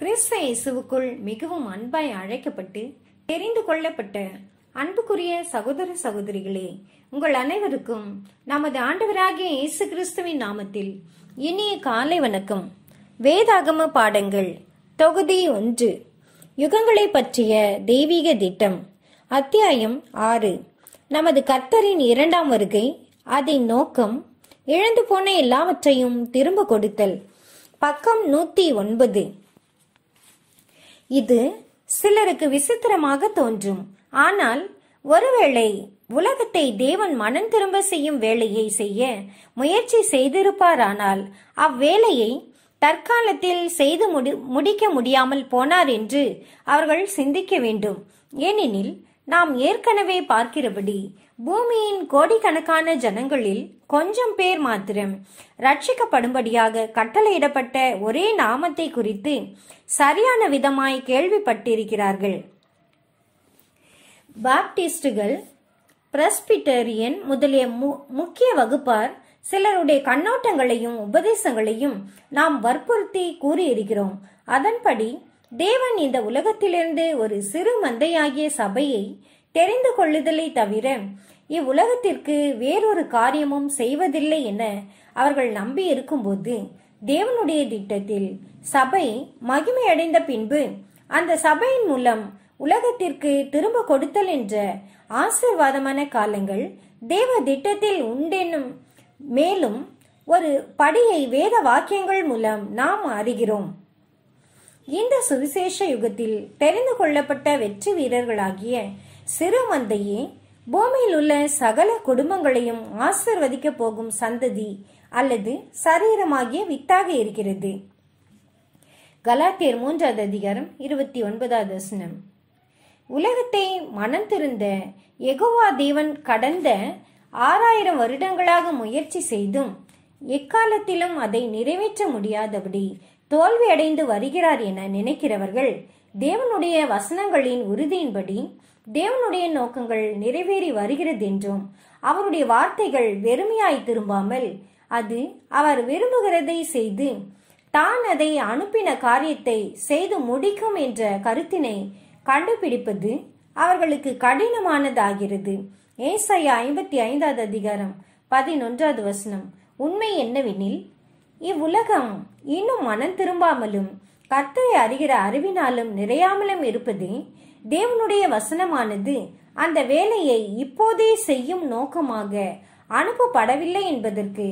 கிறிஸ்த இயேசுவுக்குள் மிகவும் அன்பாய் அழைக்கப்பட்டு தெரிந்து கொள்ளப்பட்ட அன்புக்குரிய சகோதர சகோதரிகளே உங்கள் அனைவருக்கும் நமது ஆண்டவராகிய இயேசு கிறிஸ்துவின் நாமத்தில் இனிய காலை வணக்கம் வேதாகம பாடங்கள் தொகுதி ஒன்று யுகங்களை பற்றிய தெய்வீக திட்டம் அத்தியாயம் ஆறு நமது கர்த்தரின் இரண்டாம் வருகை அதன் நோக்கம் இழந்து போன எல்லாவற்றையும் திரும்ப கொடுத்தல் பக்கம் நூத்தி ஒன்பது இது சிலருக்கு விசித்திரமாக தோன்றும் ஆனால் ஒருவேளை உலகத்தை தேவன் மனம் திரும்ப செய்யும் வேலையை செய்ய முயற்சி செய்திருப்பாரானால் அவ்வேலையை தற்காலத்தில் செய்து முடி முடிக்க முடியாமல் போனார் என்று அவர்கள் சிந்திக்க வேண்டும் ஏனெனில் நாம் ஏற்கனவே பார்க்கிறபடி பூமியின் கோடிக்கணக்கான ஜனங்களில் கொஞ்சம் பேர் மாத்திரம் ரட்சிக்கப்படும்படியாக கட்டளையிடப்பட்ட ஒரே நாமத்தை குறித்து சரியான விதமாய் கேள்விப்பட்டிருக்கிறார்கள் பாப்டிஸ்டுகள் பிரஸ்பிட்டரியன் முதலிய முக்கிய வகுப்பார் சிலருடைய கண்ணோட்டங்களையும் உபதேசங்களையும் நாம் வற்புறுத்தி கூறியிருக்கிறோம் அதன்படி தேவன் இந்த உலகத்திலிருந்து ஒரு சிறு மந்தையாகிய சபையை தெரிந்து கொள்ளுதலை தவிர இவ்வுலகத்திற்கு வேறொரு காரியமும் செய்வதில்லை என அவர்கள் நம்பி இருக்கும்போது தேவனுடைய திட்டத்தில் சபை மகிமையடைந்த பின்பு அந்த சபையின் மூலம் உலகத்திற்கு திரும்ப கொடுத்தல் என்ற ஆசிர்வாதமான காலங்கள் தேவ திட்டத்தில் உண்டெனும் மேலும் ஒரு படியை வேத வாக்கியங்கள் மூலம் நாம் அறிகிறோம் இந்த சுவிசேஷ யுகத்தில் தெரிந்து கொள்ளப்பட்ட வெற்றி வீரர்களாகிய சிறு மந்தையே பூமியில் உள்ள சகல குடும்பங்களையும் ஆசிர்வதிக்க போகும் சந்ததி அல்லது சரீரமாகிய வித்தாக இருக்கிறது கலாத்தியர் மூன்றாவது அதிகாரம் இருபத்தி ஒன்பதாவது வசனம் உலகத்தை மனம் திருந்த எகோவா தேவன் கடந்த ஆறாயிரம் வருடங்களாக முயற்சி செய்தும் எக்காலத்திலும் அதை நிறைவேற்ற முடியாதபடி தோல்வியடைந்து வருகிறார் என நினைக்கிறவர்கள் தேவனுடைய வசனங்களின் உறுதியின்படி தேவனுடைய நோக்கங்கள் நிறைவேறி வருகிறது என்றும் அவருடைய வார்த்தைகள் வெறுமையாய் திரும்பாமல் அது அவர் விரும்புகிறதை செய்து தான் அதை அனுப்பின காரியத்தை செய்து முடிக்கும் என்ற கருத்தினை கண்டுபிடிப்பது அவர்களுக்கு கடினமானதாகிறது ஏசையா ஐம்பத்தி ஐந்தாவது அதிகாரம் பதினொன்றாவது வசனம் உண்மை என்னவெனில் இவ்வுலகம் இன்னும் மனம் திரும்பாமலும் கத்தரை அறிகிற அறிவினாலும் நிறையாமலும் இருப்பது தேவனுடைய வசனமானது அந்த வேலையை இப்போதே செய்யும் நோக்கமாக அனுப்பப்படவில்லை என்பதற்கு